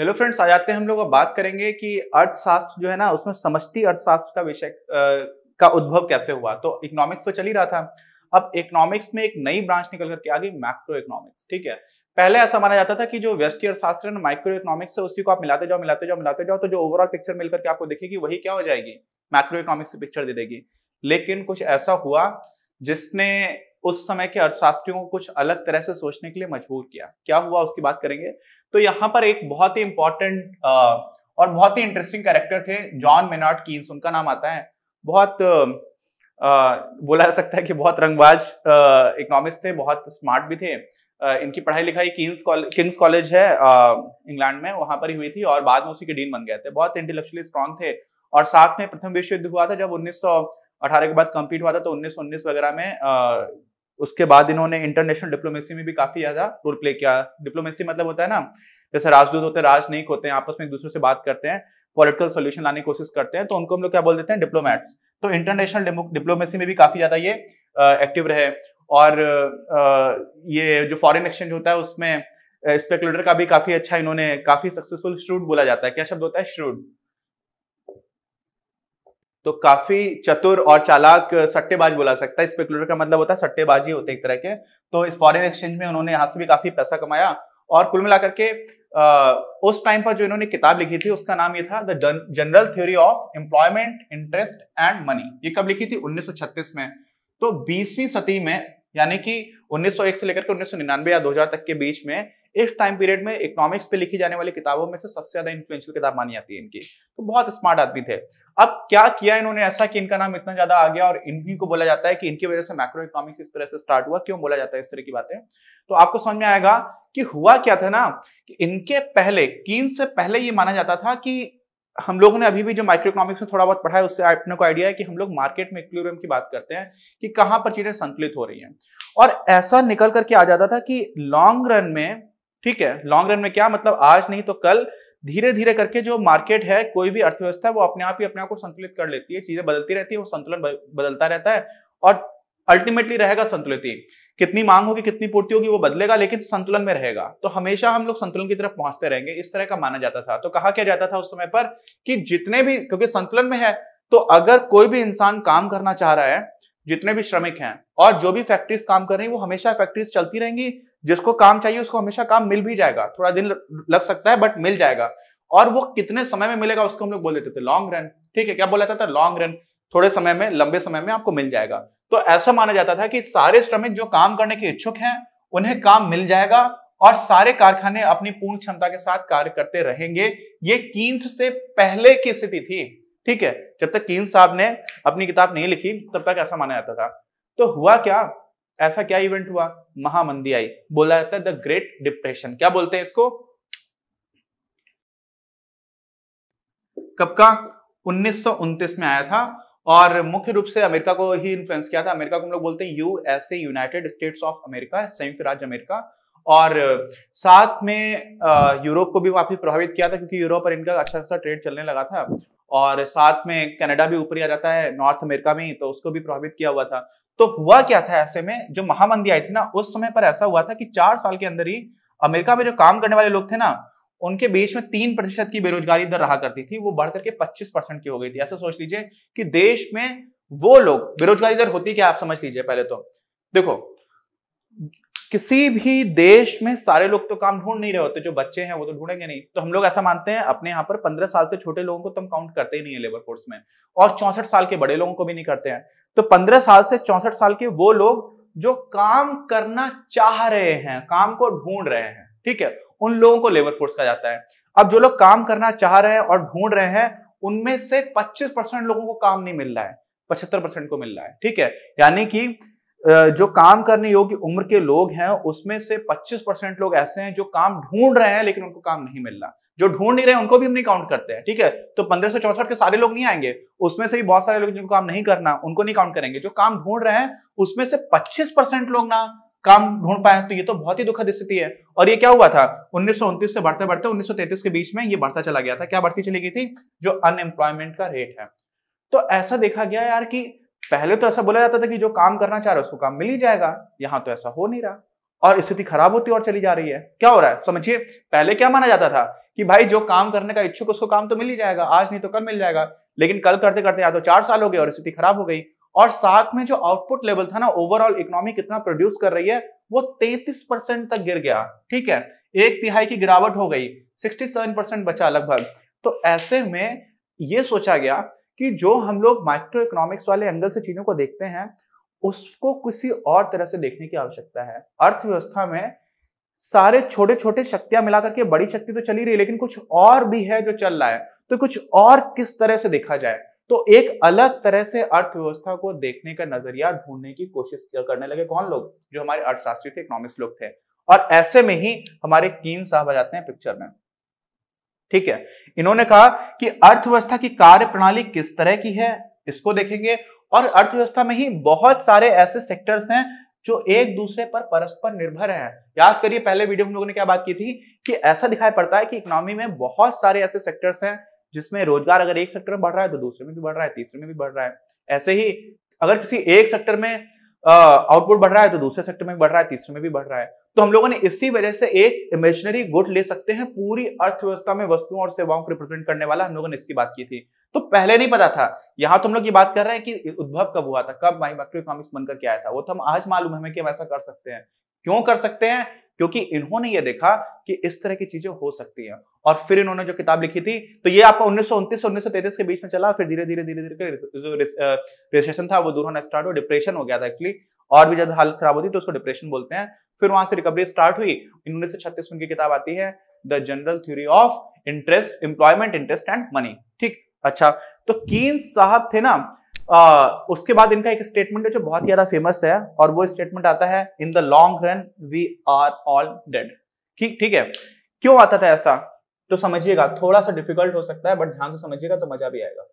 hello friends आ जाते हैं हम लोग अब बात करेंगे कि अर्थशास्त्र जो है ना उसमें समष्टि अर्थशास्त्र का विषय का उद्भव कैसे हुआ तो इकोनॉमिक्स तो चल ही रहा था अब इकोनॉमिक्स में एक नई ब्रांच निकल करके आ गई मैक्रो इकोनॉमिक्स ठीक है पहले ऐसा माना जाता था कि जो वेस्टी अर्थशास्त्र है ना माइक्रो इकोनॉमिक्स है उसी को आप मिलाते जाओ मिलाते जाओ मिलाते जाओ तो जो ओवरऑल पिक्चर मिलकर के आपको दिखेगी वही क्या हो जाएगी मैक्रो इकोनॉमिक्स की पिक्चर दे देगी लेकिन कुछ ऐसा हुआ जिसने उस समय के अर्थशास्त्रियों को कुछ अलग तरह से सोचने के लिए मजबूर किया क्या हुआ उसकी बात करेंगे तो यहाँ पर एक बहुत ही इंपॉर्टेंट और बहुत ही इंटरेस्टिंग कैरेक्टर थे जॉन मेनार्ड कीन्स उनका नाम आता है बहुत आ, बोला जा सकता है कि बहुत रंगबाज इकोनॉमिस्ट थे बहुत स्मार्ट भी थे आ, इनकी पढ़ाई लिखाई किंग्स किंग्स कॉलेज है इंग्लैंड में वहां पर ही हुई थी और बाद में उसी के डीन बन गए थे बहुत इंटेलेक्चुअली स्ट्रांग थे और साथ में प्रथम विश्व युद्ध हुआ था जब 1918 के बाद कंप्लीट हुआ था तो 1919 वगैरह में उसके बाद इन्होंने इंटरनेशनल डिप्लोमेसी में भी काफी ज्यादा रोल प्ले किया डिप्लोमेसी मतलब होता है ना जैसे राजदूत होते हैं राजनयिक होते हैं आपस में एक दूसरे से बात करते हैं पॉलिटिकल सोल्यूशन लाने की कोशिश करते हैं तो उनको हम लोग क्या बोल देते हैं डिप्लोमैट्स तो इंटरनेशनल डिप्लोमेसी में भी काफी ज्यादा ये एक्टिव रहे और ये जो फॉरेन एक्सचेंज होता है उसमें स्पेकुलेटर का भी काफी अच्छा इन्होंने काफी सक्सेसफुल श्रूड बोला जाता है क्या शब्द होता है श्रूड तो काफी चतुर और चालाक सट्टेबाज बोला सकता है स्पेकुलेटर का मतलब होता है सट्टेबाजी होते एक तरह के तो इस फॉरेन एक्सचेंज में उन्होंने यहाँ से भी काफी पैसा कमाया और कुल मिलाकर के उस टाइम पर जो इन्होंने किताब लिखी थी उसका नाम ये था the general theory of employment interest and money ये कब लिखी थी उन्नीस में तो बीसवीं सदी में यानी कि 1901 से लेकर के 1999 या 2000 तक के बीच में इस टाइम पीरियड में इकोनॉमिक्स पे लिखी जाने वाली किताबों में से सबसे ज्यादा इन्फ्लुएंशियल किताब मानी जाती है इनकी तो बहुत स्मार्ट आदमी थे अब क्या किया इन्होंने ऐसा कि इनका नाम इतना ज्यादा आ गया और इन्हीं को बोला जाता है कि इनकी वजह से माइक्रो इकोनॉमिक्स इस तरह से स्टार्ट हुआ क्यों बोला जाता है इस तरह की बातें तो आपको समझ में आएगा कि हुआ क्या था ना कि इनके पहले कीन से पहले ये माना जाता था कि हम लोगों ने अभी भी जो माइक्रो इकोनॉमिक्स में थोड़ा बहुत पढ़ा है उससे अपने को आइडिया है कि हम लोग मार्केट में इक्विलिब्रियम की बात करते हैं कि कहां पर चीजें संतुलित हो रही हैं और ऐसा निकल करके आ जाता था कि लॉन्ग रन में ठीक है लॉन्ग रन में क्या मतलब आज नहीं तो कल धीरे धीरे करके जो मार्केट है कोई भी अर्थव्यवस्था है वो अपने आप ही अपने आप को संतुलित कर लेती है चीजें बदलती रहती है वो संतुलन बदलता रहता है और अल्टीमेटली रहेगा संतुलित ही कितनी मांग होगी कितनी पूर्ति होगी वो बदलेगा लेकिन संतुलन में रहेगा तो हमेशा हम लोग संतुलन की तरफ पहुंचते रहेंगे इस तरह का माना जाता था तो कहा क्या जाता था उस समय पर कि जितने भी क्योंकि संतुलन में है तो अगर कोई भी इंसान काम करना चाह रहा है जितने भी श्रमिक हैं और जो भी फैक्ट्रीज काम कर रही हैं वो हमेशा फैक्ट्रीज चलती रहेंगी जिसको काम चाहिए उसको हमेशा काम मिल भी जाएगा थोड़ा दिन लग सकता है बट मिल जाएगा और वो कितने समय में मिलेगा उसको हम लोग बोल देते थे लॉन्ग रन ठीक है क्या बोला जाता था लॉन्ग रन थोड़े समय में लंबे समय में आपको मिल जाएगा तो ऐसा माना जाता था कि सारे श्रमिक जो काम करने के इच्छुक हैं उन्हें काम मिल जाएगा और सारे कारखाने अपनी पूर्ण क्षमता के साथ कार्य करते रहेंगे ये कीन्स से पहले की स्थिति थी ठीक है जब तक कीन्स साहब ने अपनी किताब नहीं लिखी तब तक ऐसा माना जाता था तो हुआ क्या ऐसा क्या इवेंट हुआ महामंदी आई बोला जाता है द ग्रेट डिप्रेशन क्या बोलते हैं इसको कब का उन्नीस में आया था और मुख्य रूप से अमेरिका को ही इन्फ्लुएंस किया था अमेरिका को हम लोग बोलते हैं USA United States of America संयुक्त राज्य अमेरिका और साथ में यूरोप को भी काफी प्रभावित किया था क्योंकि यूरोप पर इनका अच्छा खासा ट्रेड चलने लगा था और साथ में कनाडा भी ऊपर आ जाता है नॉर्थ अमेरिका में ही तो उसको भी प्रभावित किया हुआ था तो हुआ क्या था ऐसे में जो महामंदी आई थी ना उस समय पर ऐसा हुआ था कि चार साल के अंदर ही अमेरिका में जो काम करने वाले लोग थे ना उनके बीच में तीन प्रतिशत की बेरोजगारी दर रहा करती थी वो बढ़ करके पच्चीस परसेंट की हो गई थी ऐसा सोच लीजिए कि देश में वो लोग बेरोजगारी दर होती क्या आप समझ लीजिए पहले तो देखो किसी भी देश में सारे लोग तो काम ढूंढ नहीं रहे होते जो बच्चे हैं वो तो ढूंढेंगे नहीं तो हम लोग ऐसा मानते हैं अपने यहाँ पर पंद्रह साल से छोटे लोगों को तो हम काउंट करते ही नहीं है लेबर फोर्स में और चौंसठ साल के बड़े लोगों को भी नहीं करते हैं तो पंद्रह साल से चौंसठ साल के वो लोग जो काम करना चाह रहे हैं काम को ढूंढ रहे हैं ठीक है उन लोगों को लेबर फोर्स कहा जाता है अब जो लोग काम करना चाह रहे हैं और ढूंढ रहे हैं उनमें से 25 परसेंट लोगों को काम नहीं मिल रहा है पचहत्तर परसेंट को मिल रहा है ठीक है यानी कि जो काम करने योग्य उम्र के लोग हैं उसमें से 25 परसेंट लोग ऐसे हैं जो काम ढूंढ रहे हैं लेकिन उनको काम नहीं मिल रहा जो ढूंढ नहीं रहे उनको भी हम नहीं काउंट करते हैं ठीक है तो पंद्रह सौ चौसठ के सारे लोग नहीं आएंगे उसमें से भी बहुत सारे लोग जिनको काम नहीं करना उनको नहीं काउंट करेंगे जो काम ढूंढ रहे हैं उसमें से पच्चीस परसेंट लोग ना काम ढूंढ पाए तो ये तो बहुत ही दुखद स्थिति है और ये क्या हुआ था उन्नीस से बढ़ते बढ़ते उन्नीस के बीच में ये बढ़ता चला गया था क्या बढ़ती चली गई थी जो अनएम्प्लॉयमेंट का रेट है तो ऐसा देखा गया यार कि पहले तो ऐसा बोला जाता था कि जो काम करना चाह रहे उसको काम मिल ही जाएगा यहां तो ऐसा हो नहीं रहा और स्थिति खराब होती और चली जा रही है क्या हो रहा है समझिए पहले क्या माना जाता था कि भाई जो काम करने का इच्छुक उसको काम तो मिल ही जाएगा आज नहीं तो कल मिल जाएगा लेकिन कल करते करते या तो चार साल हो गए और स्थिति खराब हो गई और साथ में जो आउटपुट लेवल था ना ओवरऑल इकोनॉमी कितना प्रोड्यूस कर रही है वो 33 परसेंट तक गिर गया ठीक है एक तिहाई की गिरावट हो गई 67 परसेंट बचा लगभग तो ऐसे में ये सोचा गया कि जो हम लोग माइक्रो इकोनॉमिक्स वाले एंगल से चीजों को देखते हैं उसको किसी और तरह से देखने की आवश्यकता है अर्थव्यवस्था में सारे छोटे छोटे शक्तियां मिलाकर के बड़ी शक्ति तो चली रही है लेकिन कुछ और भी है जो चल रहा है तो कुछ और किस तरह से देखा जाए तो एक अलग तरह से अर्थव्यवस्था को देखने का नजरिया ढूंढने की कोशिश करने लगे कौन लोग जो हमारे अर्थशास्त्री थे इकोनॉमिक्स लोग थे और ऐसे में ही हमारे कीन साहब आ जाते हैं पिक्चर में ठीक है इन्होंने कहा कि अर्थव्यवस्था की कार्य प्रणाली किस तरह की है इसको देखेंगे और अर्थव्यवस्था में ही बहुत सारे ऐसे सेक्टर्स हैं जो एक दूसरे पर परस्पर निर्भर हैं याद करिए पहले वीडियो हम लोगों ने क्या बात की थी कि ऐसा दिखाई पड़ता है कि इकोनॉमी में बहुत सारे ऐसे सेक्टर्स हैं जिसमें रोजगार अगर एक सेक्टर में बढ़ रहा है तो दूसरे में भी बढ़ रहा है तीसरे में भी बढ़ रहा है ऐसे ही अगर किसी एक सेक्टर में आउटपुट बढ़ रहा है तो दूसरे सेक्टर में बढ़ रहा है तीसरे में भी बढ़ रहा है तो हम लोगों ने इसी वजह से एक इमेजनरी गुड ले सकते हैं पूरी अर्थव्यवस्था में वस्तुओं और सेवाओं को रिप्रेजेंट करने वाला हम लोगों ने इसकी बात की थी तो पहले नहीं पता था यहां तो हम लोग ये बात कर रहे हैं कि उद्भव कब हुआ था कब माइक्रो इकोनॉमिक्स बनकर के आया था वो तो हम आज मालूम है कि हम ऐसा कर सकते हैं क्यों कर सकते हैं क्योंकि इन्होंने ये देखा कि इस तरह की चीजें हो सकती हैं और फिर इन्होंने जो किताब लिखी थी तो ये आपका उन्नीस सौ उन्नीस उन्नीस सौ तैतीस के बीच में चला फिर धीरे धीरे धीरे धीरे जो रिसेशन था वो दूर होना स्टार्ट हुआ डिप्रेशन हो गया था एक्चुअली और भी जब हालत खराब होती तो उसको डिप्रेशन बोलते हैं फिर वहां से रिकवरी स्टार्ट हुई उन्नीस सौ छत्तीस में उनकी किताब आती है the general theory of interest employment interest and money ठीक अच्छा तो कीन्स साहब थे ना आ, उसके बाद इनका एक स्टेटमेंट है जो बहुत ही ज्यादा फेमस है और वो स्टेटमेंट आता है in the long run we are all dead ठीक ठीक है क्यों आता था ऐसा तो समझिएगा थोड़ा सा डिफिकल्ट हो सकता है बट ध्यान से समझिएगा तो मजा भी आएगा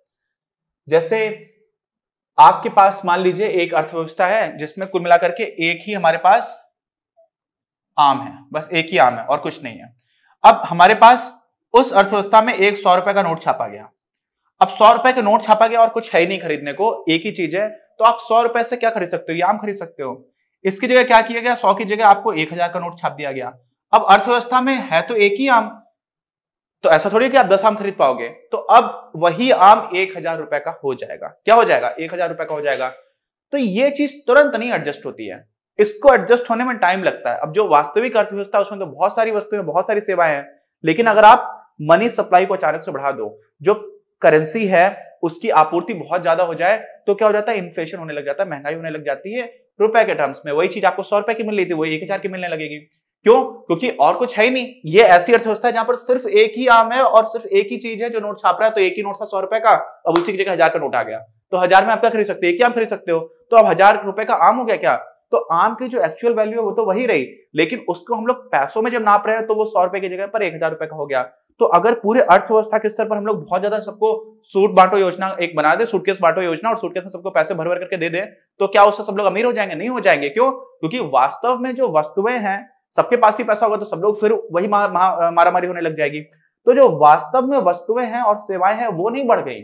जैसे आपके पास मान लीजिए एक अर्थव्यवस्था है जिसमें कुल मिलाकर के एक ही हमारे पास आम है बस एक ही आम है और कुछ नहीं है अब हमारे पास उस अर्थव्यवस्था में एक सौ रुपए का नोट छापा गया अब सौ रुपए का नोट छापा गया और कुछ है ही नहीं खरीदने को एक ही चीज है तो आप सौ रुपए से क्या खरीद सकते हो याम खरीद सकते हो इसकी जगह क्या किया गया सौ की जगह आपको एक हजार का नोट छाप दिया गया अब अर्थव्यवस्था में है तो एक ही आम तो ऐसा थोड़ी कि आप दस आम खरीद पाओगे तो अब वही आम एक हजार रुपए का हो जाएगा क्या हो जाएगा एक हजार रुपए का हो जाएगा तो ये चीज तुरंत नहीं एडजस्ट होती है इसको एडजस्ट होने में टाइम लगता है अब जो वास्तविक अर्थव्यवस्था उसमें तो बहुत सारी वस्तुएं बहुत सारी सेवाएं हैं लेकिन अगर आप मनी सप्लाई को अचानक से बढ़ा दो जो करेंसी है उसकी आपूर्ति बहुत ज्यादा हो जाए तो क्या हो जाता है इन्फ्लेशन होने लग जाता है महंगाई होने लग जाती है रुपए के टर्म्स में वही चीज आपको सौ रुपए की मिल रही थी वही एक हजार की मिलने लगेगी क्यों क्योंकि और कुछ है ही नहीं ये ऐसी अर्थव्यवस्था है जहां पर सिर्फ एक ही आम है और सिर्फ एक ही चीज है जो नोट छाप रहा है तो एक ही नोट था सौ रुपए का अब उसी की जगह हजार का नोट आ गया तो हजार में आप क्या खरीद सकते हो एक ही आम खरीद सकते हो तो अब हजार रुपए का आम हो गया क्या तो आम की जो एक्चुअल वैल्यू है वो तो वही रही लेकिन उसको हम लोग पैसों में जब नाप रहे हैं तो वो सौ रुपए की जगह पर एक हजार रुपए का हो गया तो अगर पूरे अर्थव्यवस्था के स्तर पर हम लोग बहुत ज्यादा सबको सूट बांटो योजना एक बना दे सूटकेस बांटो योजना और सूटकेस में सबको पैसे भर भर करके दे दे तो क्या उससे सब लोग अमीर हो जाएंगे नहीं हो जाएंगे क्यों क्योंकि वास्तव में जो वस्तुएं हैं सबके पास ही पैसा होगा तो सब लोग फिर वही मारामारी होने लग जाएगी तो जो वास्तव में वस्तुएं हैं और सेवाएं हैं वो नहीं बढ़ गई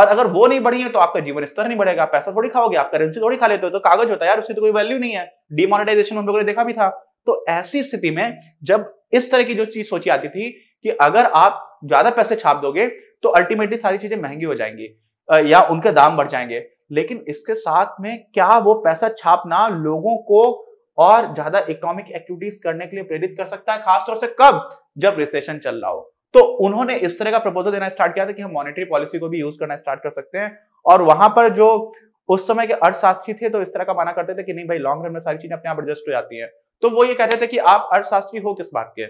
और अगर वो नहीं बढ़ी है तो आपका जीवन स्तर नहीं बढ़ेगा पैसा थोड़ी खाओगे आप करेंसी थोड़ी खा लेते हो तो कागज होता है यार उसकी तो कोई वैल्यू नहीं है डिमोनेटाइजेशन हम लोगों ने देखा भी था तो ऐसी स्थिति में जब इस तरह की जो चीज सोची आती थी कि अगर आप ज्यादा पैसे छाप दोगे तो अल्टीमेटली सारी चीजें महंगी हो जाएंगी या उनके दाम बढ़ जाएंगे लेकिन इसके साथ में क्या वो पैसा छापना लोगों को और ज्यादा इकोनॉमिक एक्टिविटीज करने के लिए प्रेरित कर सकता है खासतौर से कब जब रिसेशन चल रहा हो तो उन्होंने इस तरह का प्रपोजल देना स्टार्ट किया था कि हम मॉनेटरी पॉलिसी को भी यूज करना स्टार्ट कर सकते हैं और वहां पर जो उस समय के अर्थशास्त्री थे तो इस तरह का माना करते थे कि नहीं भाई लॉन्ग रन में सारी चीजें अपने आप एडजस्ट हो जाती है तो वो ये कहते थे कि आप अर्थशास्त्री हो किस बात के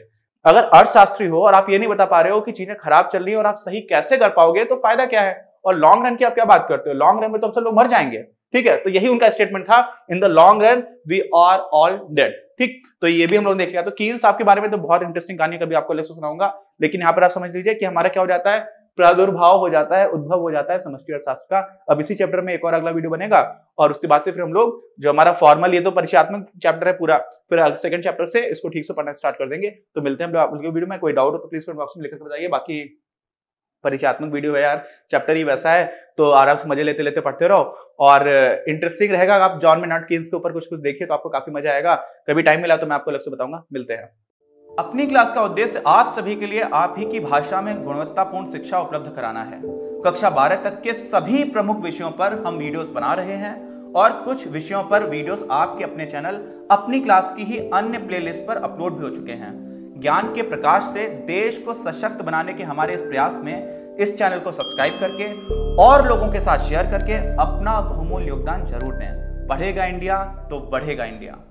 अगर अर्थशास्त्री हो और आप ये नहीं बता पा रहे हो कि चीजें खराब चल रही है और आप सही कैसे कर पाओगे तो फायदा क्या है और लॉन्ग रन की आप क्या बात करते हो लॉन्ग रन में तो हम सब लोग मर जाएंगे ठीक है तो यही उनका स्टेटमेंट था in the long run we are all dead ठीक तो ये भी हम लोग देख लिया तो कील आपके बारे में तो बहुत इंटरेस्टिंग कहानी कभी आपको सुनाऊंगा लेकिन यहाँ पर आप समझ लीजिए कि हमारा क्या हो जाता है प्रादुर्भाव हो जाता है उद्भव हो जाता है समष्टि अर्थशास्त्र का अब इसी चैप्टर में एक और अगला वीडियो बनेगा और उसके बाद से फिर हम लोग जो हमारा फॉर्मल ये तो परिचयात्मक चैप्टर है पूरा फिर सेकंड चैप्टर से इसको ठीक से पढ़ना स्टार्ट कर देंगे तो मिलते हैं हम वीडियो में कोई डाउट हो तो प्लीज कमेंट बॉक्स में लिखकर बताइए बाकी परीक्षात्मक वीडियो है यार चैप्टर ही वैसा है तो आराम से मजे लेते लेते पढ़ते रहो और इंटरेस्टिंग रहेगा आप जॉन मेनाट केन्स के ऊपर कुछ कुछ देखिए तो आपको काफी मजा आएगा कभी टाइम मिला तो मैं आपको अलग से बताऊंगा मिलते हैं अपनी क्लास का उद्देश्य आप सभी के लिए आप ही की भाषा में गुणवत्तापूर्ण शिक्षा उपलब्ध कराना है कक्षा 12 तक के सभी प्रमुख विषयों पर हम वीडियोस बना रहे हैं और कुछ विषयों पर वीडियोस आपके अपने चैनल अपनी क्लास की ही अन्य प्लेलिस्ट पर अपलोड भी हो चुके हैं ज्ञान के प्रकाश से देश को सशक्त बनाने के हमारे इस प्रयास में इस चैनल को सब्सक्राइब करके और लोगों के साथ शेयर करके अपना बहुमूल्य योगदान जरूर दें बढ़ेगा इंडिया तो बढ़ेगा इंडिया